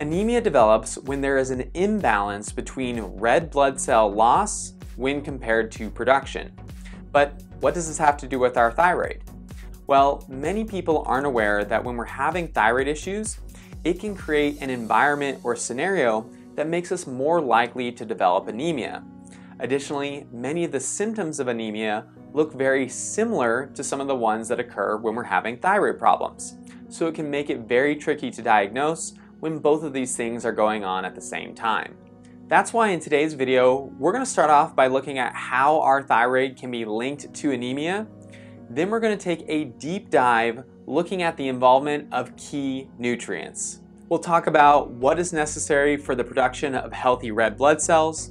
Anemia develops when there is an imbalance between red blood cell loss when compared to production. But what does this have to do with our thyroid? Well, many people aren't aware that when we're having thyroid issues, it can create an environment or scenario that makes us more likely to develop anemia. Additionally, many of the symptoms of anemia look very similar to some of the ones that occur when we're having thyroid problems. So it can make it very tricky to diagnose, when both of these things are going on at the same time. That's why in today's video, we're gonna start off by looking at how our thyroid can be linked to anemia. Then we're gonna take a deep dive looking at the involvement of key nutrients. We'll talk about what is necessary for the production of healthy red blood cells,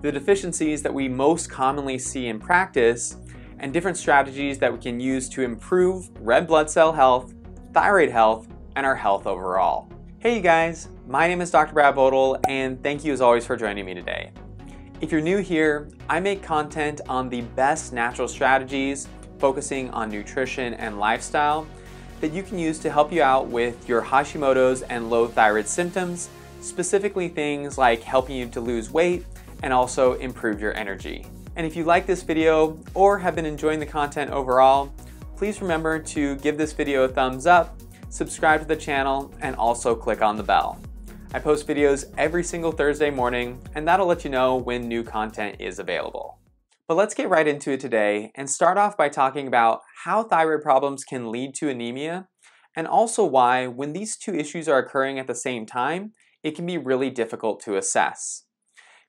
the deficiencies that we most commonly see in practice, and different strategies that we can use to improve red blood cell health, thyroid health, and our health overall. Hey you guys, my name is Dr. Brad Bodle and thank you as always for joining me today. If you're new here, I make content on the best natural strategies focusing on nutrition and lifestyle that you can use to help you out with your Hashimoto's and low thyroid symptoms, specifically things like helping you to lose weight and also improve your energy. And if you like this video or have been enjoying the content overall, please remember to give this video a thumbs up subscribe to the channel, and also click on the bell. I post videos every single Thursday morning, and that'll let you know when new content is available. But let's get right into it today and start off by talking about how thyroid problems can lead to anemia, and also why, when these two issues are occurring at the same time, it can be really difficult to assess.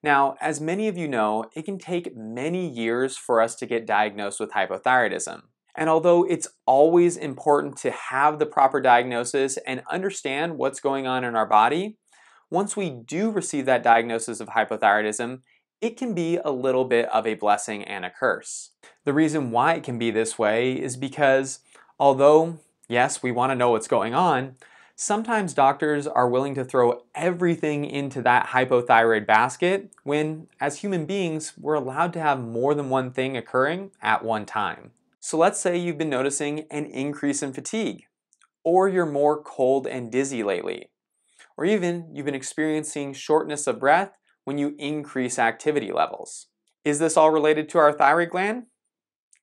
Now, as many of you know, it can take many years for us to get diagnosed with hypothyroidism. And although it's always important to have the proper diagnosis and understand what's going on in our body, once we do receive that diagnosis of hypothyroidism, it can be a little bit of a blessing and a curse. The reason why it can be this way is because although, yes, we want to know what's going on, sometimes doctors are willing to throw everything into that hypothyroid basket when, as human beings, we're allowed to have more than one thing occurring at one time. So let's say you've been noticing an increase in fatigue, or you're more cold and dizzy lately, or even you've been experiencing shortness of breath when you increase activity levels. Is this all related to our thyroid gland?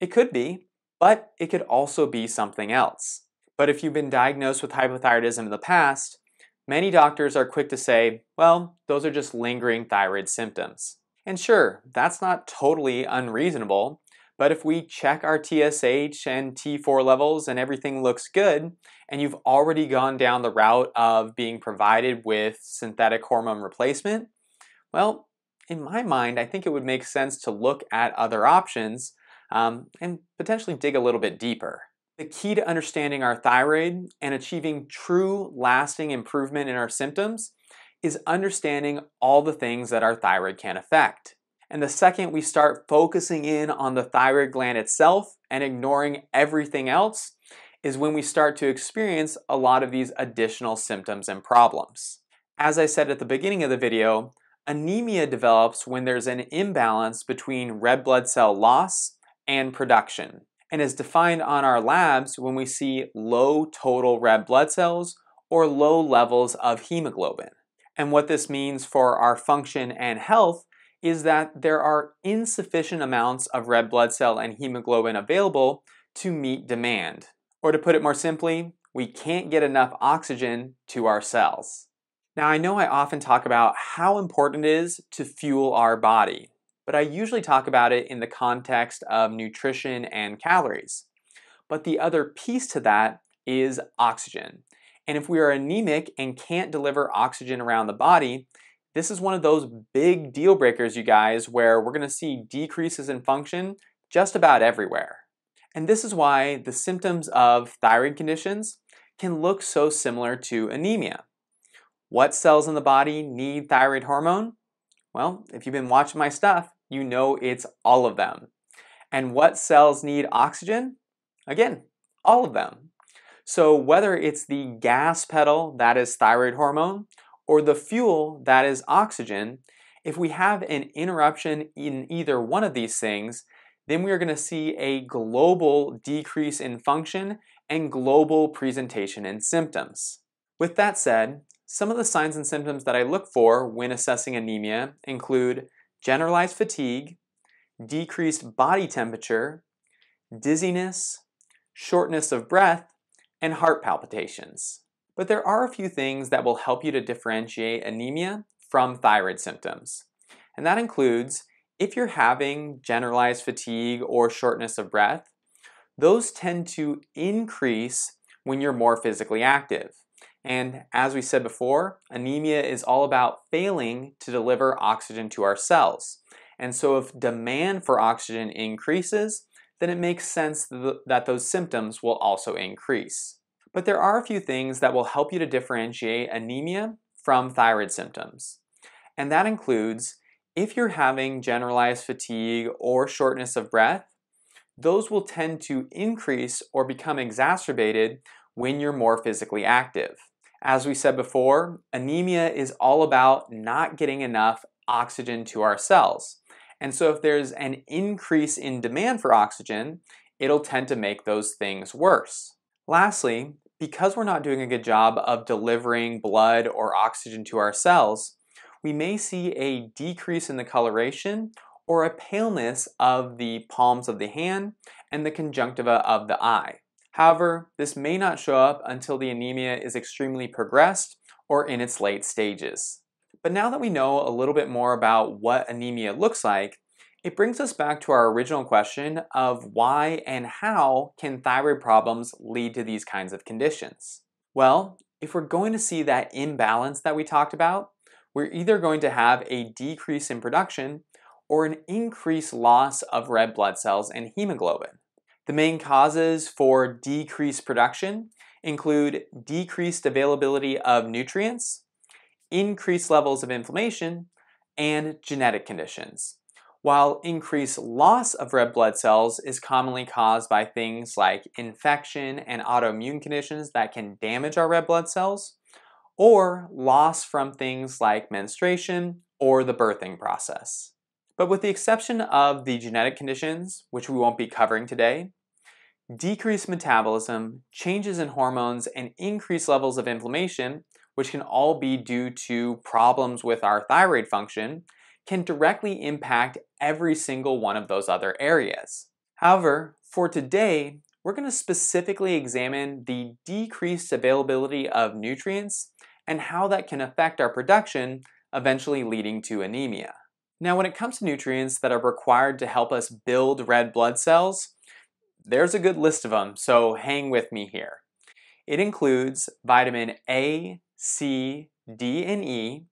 It could be, but it could also be something else. But if you've been diagnosed with hypothyroidism in the past, many doctors are quick to say, well, those are just lingering thyroid symptoms. And sure, that's not totally unreasonable, but if we check our TSH and T4 levels and everything looks good, and you've already gone down the route of being provided with synthetic hormone replacement, well, in my mind, I think it would make sense to look at other options um, and potentially dig a little bit deeper. The key to understanding our thyroid and achieving true lasting improvement in our symptoms is understanding all the things that our thyroid can affect. And the second, we start focusing in on the thyroid gland itself and ignoring everything else, is when we start to experience a lot of these additional symptoms and problems. As I said at the beginning of the video, anemia develops when there's an imbalance between red blood cell loss and production, and is defined on our labs when we see low total red blood cells or low levels of hemoglobin. And what this means for our function and health is that there are insufficient amounts of red blood cell and hemoglobin available to meet demand. Or to put it more simply, we can't get enough oxygen to our cells. Now, I know I often talk about how important it is to fuel our body, but I usually talk about it in the context of nutrition and calories. But the other piece to that is oxygen. And if we are anemic and can't deliver oxygen around the body, this is one of those big deal breakers, you guys, where we're gonna see decreases in function just about everywhere. And this is why the symptoms of thyroid conditions can look so similar to anemia. What cells in the body need thyroid hormone? Well, if you've been watching my stuff, you know it's all of them. And what cells need oxygen? Again, all of them. So whether it's the gas pedal, that is thyroid hormone, or the fuel that is oxygen, if we have an interruption in either one of these things, then we are going to see a global decrease in function and global presentation and symptoms. With that said, some of the signs and symptoms that I look for when assessing anemia include generalized fatigue, decreased body temperature, dizziness, shortness of breath, and heart palpitations. But there are a few things that will help you to differentiate anemia from thyroid symptoms. And that includes if you're having generalized fatigue or shortness of breath, those tend to increase when you're more physically active. And as we said before, anemia is all about failing to deliver oxygen to our cells. And so if demand for oxygen increases, then it makes sense that those symptoms will also increase. But there are a few things that will help you to differentiate anemia from thyroid symptoms. And that includes if you're having generalized fatigue or shortness of breath, those will tend to increase or become exacerbated when you're more physically active. As we said before, anemia is all about not getting enough oxygen to our cells. And so if there's an increase in demand for oxygen, it'll tend to make those things worse. Lastly, because we're not doing a good job of delivering blood or oxygen to our cells, we may see a decrease in the coloration or a paleness of the palms of the hand and the conjunctiva of the eye. However, this may not show up until the anemia is extremely progressed or in its late stages. But now that we know a little bit more about what anemia looks like, it brings us back to our original question of why and how can thyroid problems lead to these kinds of conditions? Well, if we're going to see that imbalance that we talked about, we're either going to have a decrease in production or an increased loss of red blood cells and hemoglobin. The main causes for decreased production include decreased availability of nutrients, increased levels of inflammation, and genetic conditions while increased loss of red blood cells is commonly caused by things like infection and autoimmune conditions that can damage our red blood cells, or loss from things like menstruation or the birthing process. But with the exception of the genetic conditions, which we won't be covering today, decreased metabolism, changes in hormones, and increased levels of inflammation, which can all be due to problems with our thyroid function, can directly impact every single one of those other areas. However, for today, we're going to specifically examine the decreased availability of nutrients and how that can affect our production, eventually leading to anemia. Now, when it comes to nutrients that are required to help us build red blood cells, there's a good list of them, so hang with me here. It includes vitamin A, C, D, and E,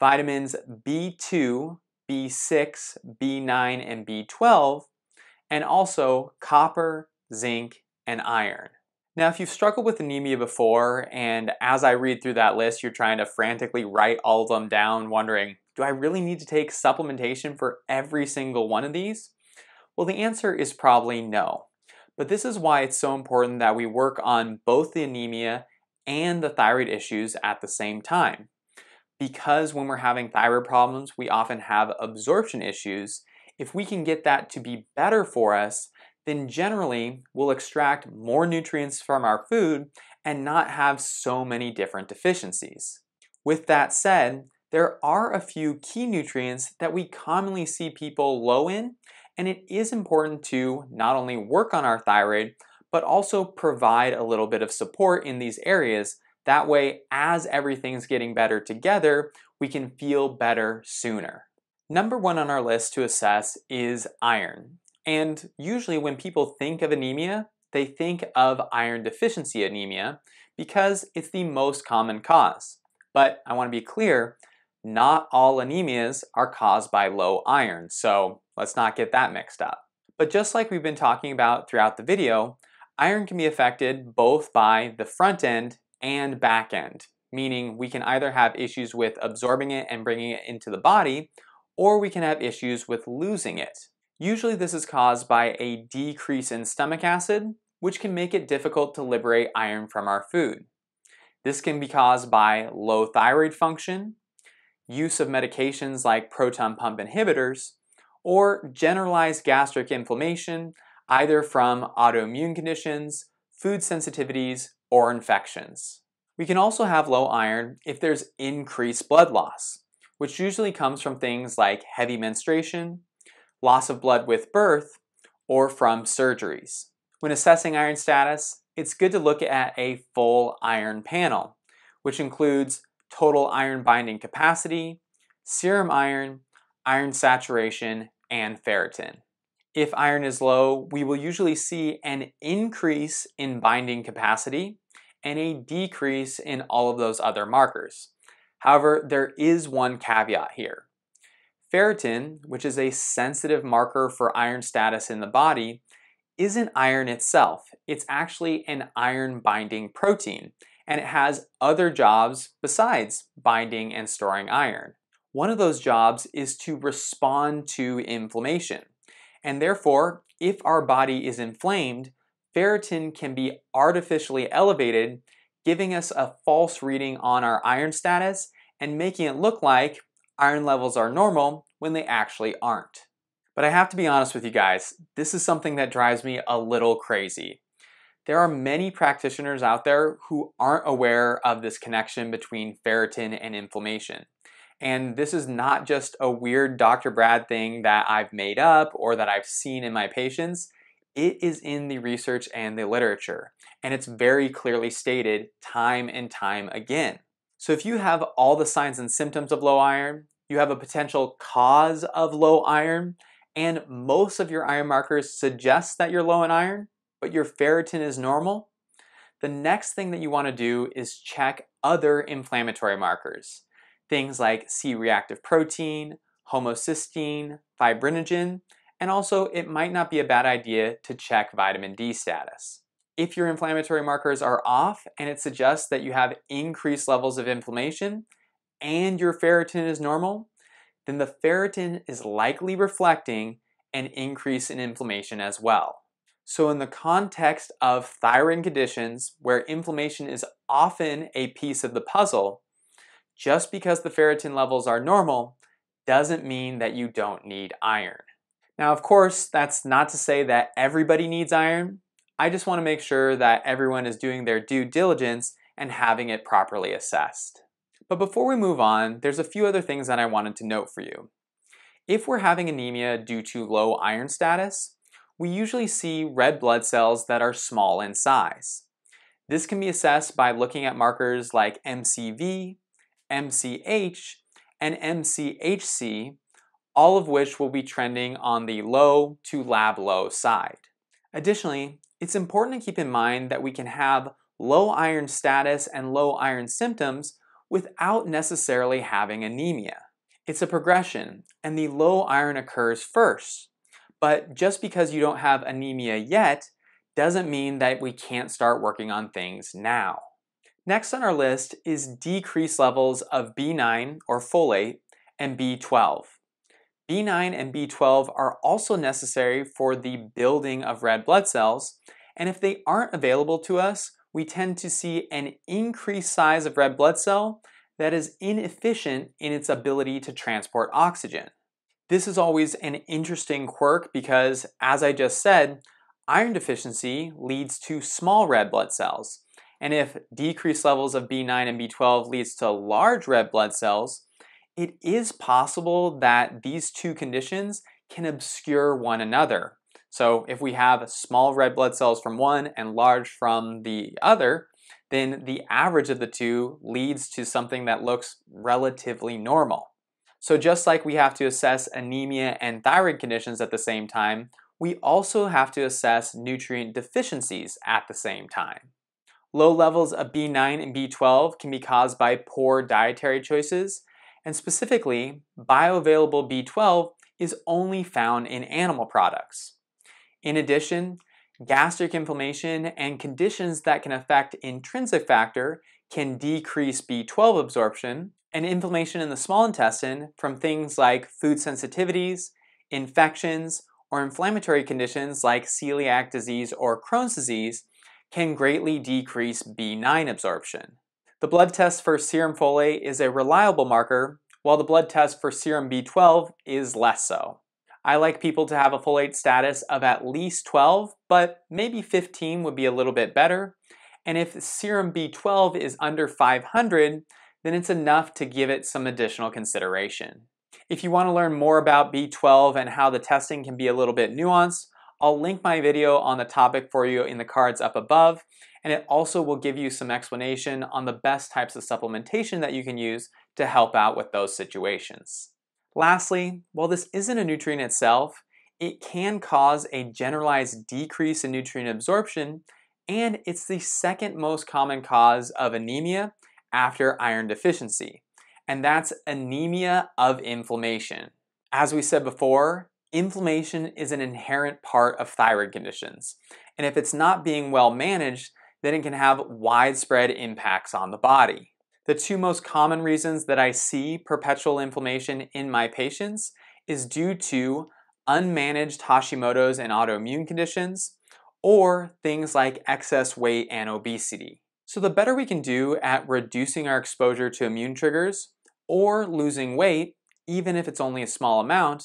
vitamins B2, B6, B9, and B12, and also copper, zinc, and iron. Now, if you've struggled with anemia before, and as I read through that list, you're trying to frantically write all of them down, wondering, do I really need to take supplementation for every single one of these? Well, the answer is probably no. But this is why it's so important that we work on both the anemia and the thyroid issues at the same time because when we're having thyroid problems, we often have absorption issues. If we can get that to be better for us, then generally we'll extract more nutrients from our food and not have so many different deficiencies. With that said, there are a few key nutrients that we commonly see people low in, and it is important to not only work on our thyroid, but also provide a little bit of support in these areas that way, as everything's getting better together, we can feel better sooner. Number one on our list to assess is iron. And usually, when people think of anemia, they think of iron deficiency anemia because it's the most common cause. But I want to be clear not all anemias are caused by low iron, so let's not get that mixed up. But just like we've been talking about throughout the video, iron can be affected both by the front end and back end, meaning we can either have issues with absorbing it and bringing it into the body, or we can have issues with losing it. Usually this is caused by a decrease in stomach acid, which can make it difficult to liberate iron from our food. This can be caused by low thyroid function, use of medications like proton pump inhibitors, or generalized gastric inflammation, either from autoimmune conditions, food sensitivities, or infections. We can also have low iron if there's increased blood loss, which usually comes from things like heavy menstruation, loss of blood with birth, or from surgeries. When assessing iron status, it's good to look at a full iron panel, which includes total iron binding capacity, serum iron, iron saturation, and ferritin if iron is low, we will usually see an increase in binding capacity and a decrease in all of those other markers. However, there is one caveat here. Ferritin, which is a sensitive marker for iron status in the body, isn't iron itself. It's actually an iron binding protein, and it has other jobs besides binding and storing iron. One of those jobs is to respond to inflammation. And therefore, if our body is inflamed, ferritin can be artificially elevated, giving us a false reading on our iron status and making it look like iron levels are normal when they actually aren't. But I have to be honest with you guys, this is something that drives me a little crazy. There are many practitioners out there who aren't aware of this connection between ferritin and inflammation. And this is not just a weird Dr. Brad thing that I've made up or that I've seen in my patients. It is in the research and the literature, and it's very clearly stated time and time again. So, if you have all the signs and symptoms of low iron, you have a potential cause of low iron, and most of your iron markers suggest that you're low in iron, but your ferritin is normal, the next thing that you want to do is check other inflammatory markers things like C-reactive protein, homocysteine, fibrinogen, and also it might not be a bad idea to check vitamin D status. If your inflammatory markers are off and it suggests that you have increased levels of inflammation and your ferritin is normal, then the ferritin is likely reflecting an increase in inflammation as well. So, in the context of thyroid conditions where inflammation is often a piece of the puzzle, just because the ferritin levels are normal doesn't mean that you don't need iron. Now, of course, that's not to say that everybody needs iron. I just want to make sure that everyone is doing their due diligence and having it properly assessed. But before we move on, there's a few other things that I wanted to note for you. If we're having anemia due to low iron status, we usually see red blood cells that are small in size. This can be assessed by looking at markers like MCV, MCH, and MCHC, all of which will be trending on the low to lab low side. Additionally, it's important to keep in mind that we can have low iron status and low iron symptoms without necessarily having anemia. It's a progression, and the low iron occurs first. But just because you don't have anemia yet doesn't mean that we can't start working on things now. Next on our list is decreased levels of B9 or folate and B12. B9 and B12 are also necessary for the building of red blood cells, and if they aren't available to us, we tend to see an increased size of red blood cell that is inefficient in its ability to transport oxygen. This is always an interesting quirk because, as I just said, iron deficiency leads to small red blood cells, and if decreased levels of B9 and B12 leads to large red blood cells, it is possible that these two conditions can obscure one another. So if we have small red blood cells from one and large from the other, then the average of the two leads to something that looks relatively normal. So just like we have to assess anemia and thyroid conditions at the same time, we also have to assess nutrient deficiencies at the same time. Low levels of B9 and B12 can be caused by poor dietary choices, and specifically, bioavailable B12 is only found in animal products. In addition, gastric inflammation and conditions that can affect intrinsic factor can decrease B12 absorption, and inflammation in the small intestine from things like food sensitivities, infections, or inflammatory conditions like celiac disease or Crohn's disease can greatly decrease B9 absorption. The blood test for serum folate is a reliable marker, while the blood test for serum B12 is less so. I like people to have a folate status of at least 12, but maybe 15 would be a little bit better. And if serum B12 is under 500, then it's enough to give it some additional consideration. If you want to learn more about B12 and how the testing can be a little bit nuanced, I'll link my video on the topic for you in the cards up above, and it also will give you some explanation on the best types of supplementation that you can use to help out with those situations. Lastly, while this isn't a nutrient itself, it can cause a generalized decrease in nutrient absorption, and it's the second most common cause of anemia after iron deficiency, and that's anemia of inflammation. As we said before, Inflammation is an inherent part of thyroid conditions, and if it's not being well managed, then it can have widespread impacts on the body. The two most common reasons that I see perpetual inflammation in my patients is due to unmanaged Hashimoto's and autoimmune conditions, or things like excess weight and obesity. So, the better we can do at reducing our exposure to immune triggers or losing weight, even if it's only a small amount,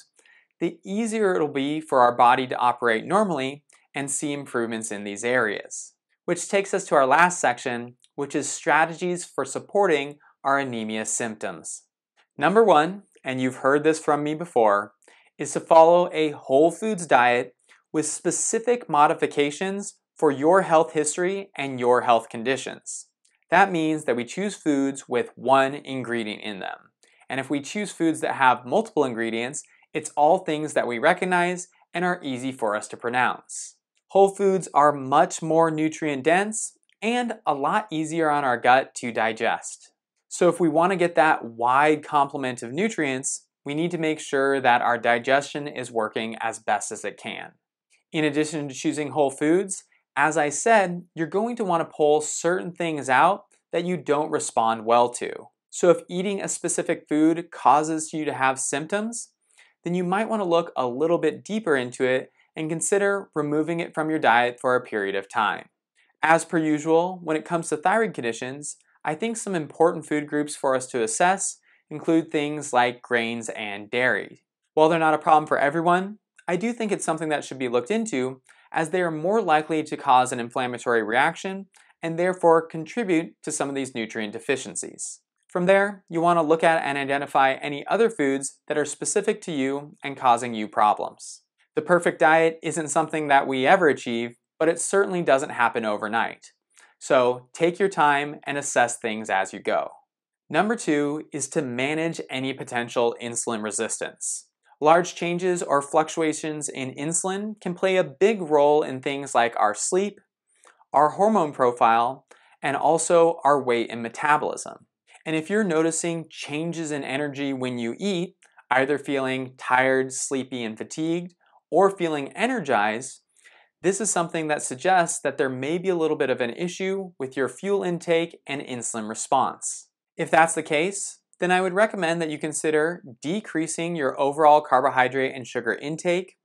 the easier it'll be for our body to operate normally and see improvements in these areas. Which takes us to our last section, which is strategies for supporting our anemia symptoms. Number one, and you've heard this from me before, is to follow a whole foods diet with specific modifications for your health history and your health conditions. That means that we choose foods with one ingredient in them. And if we choose foods that have multiple ingredients, it's all things that we recognize and are easy for us to pronounce. Whole foods are much more nutrient dense and a lot easier on our gut to digest. So if we want to get that wide complement of nutrients, we need to make sure that our digestion is working as best as it can. In addition to choosing whole foods, as I said, you're going to want to pull certain things out that you don't respond well to. So if eating a specific food causes you to have symptoms, then you might want to look a little bit deeper into it and consider removing it from your diet for a period of time. As per usual, when it comes to thyroid conditions, I think some important food groups for us to assess include things like grains and dairy. While they're not a problem for everyone, I do think it's something that should be looked into as they are more likely to cause an inflammatory reaction and therefore contribute to some of these nutrient deficiencies. From there, you want to look at and identify any other foods that are specific to you and causing you problems. The perfect diet isn't something that we ever achieve, but it certainly doesn't happen overnight. So take your time and assess things as you go. Number two is to manage any potential insulin resistance. Large changes or fluctuations in insulin can play a big role in things like our sleep, our hormone profile, and also our weight and metabolism. And if you're noticing changes in energy when you eat, either feeling tired, sleepy, and fatigued, or feeling energized, this is something that suggests that there may be a little bit of an issue with your fuel intake and insulin response. If that's the case, then I would recommend that you consider decreasing your overall carbohydrate and sugar intake,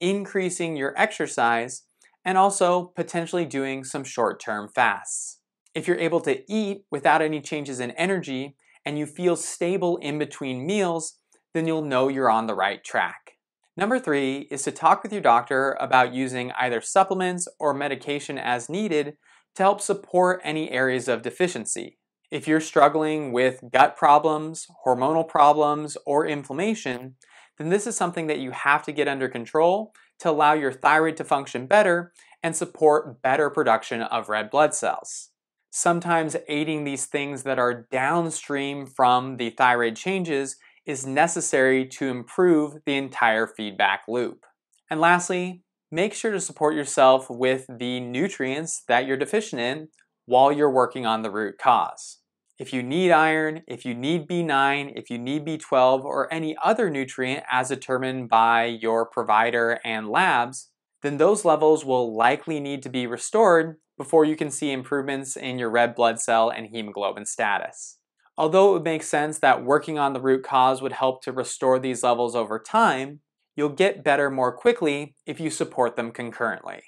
increasing your exercise, and also potentially doing some short term fasts. If you're able to eat without any changes in energy and you feel stable in between meals, then you'll know you're on the right track. Number three is to talk with your doctor about using either supplements or medication as needed to help support any areas of deficiency. If you're struggling with gut problems, hormonal problems, or inflammation, then this is something that you have to get under control to allow your thyroid to function better and support better production of red blood cells sometimes aiding these things that are downstream from the thyroid changes is necessary to improve the entire feedback loop. And lastly, make sure to support yourself with the nutrients that you're deficient in while you're working on the root cause. If you need iron, if you need B9, if you need B12, or any other nutrient as determined by your provider and labs, then those levels will likely need to be restored before you can see improvements in your red blood cell and hemoglobin status. Although it would make sense that working on the root cause would help to restore these levels over time, you'll get better more quickly if you support them concurrently.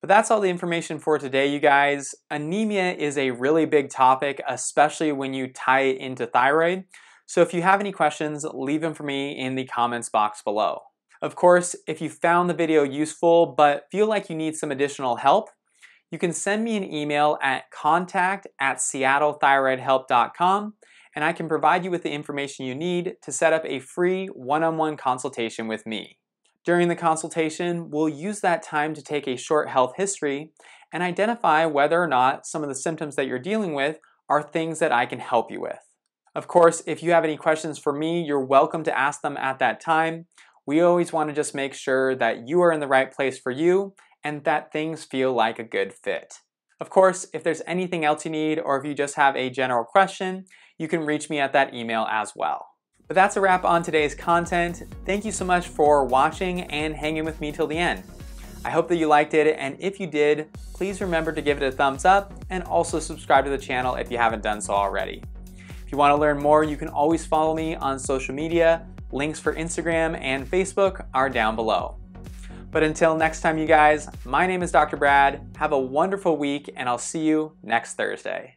But that's all the information for today, you guys. Anemia is a really big topic, especially when you tie it into thyroid. So if you have any questions, leave them for me in the comments box below. Of course, if you found the video useful but feel like you need some additional help, you can send me an email at contact at seattlethyroidhelp.com and I can provide you with the information you need to set up a free one-on-one consultation with me. During the consultation, we'll use that time to take a short health history and identify whether or not some of the symptoms that you're dealing with are things that I can help you with. Of course, if you have any questions for me, you're welcome to ask them at that time. We always want to just make sure that you are in the right place for you and that things feel like a good fit. Of course, if there's anything else you need or if you just have a general question, you can reach me at that email as well. But that's a wrap on today's content. Thank you so much for watching and hanging with me till the end. I hope that you liked it, and if you did, please remember to give it a thumbs up and also subscribe to the channel if you haven't done so already. If you want to learn more, you can always follow me on social media. Links for Instagram and Facebook are down below. But until next time, you guys, my name is Dr. Brad. Have a wonderful week, and I'll see you next Thursday.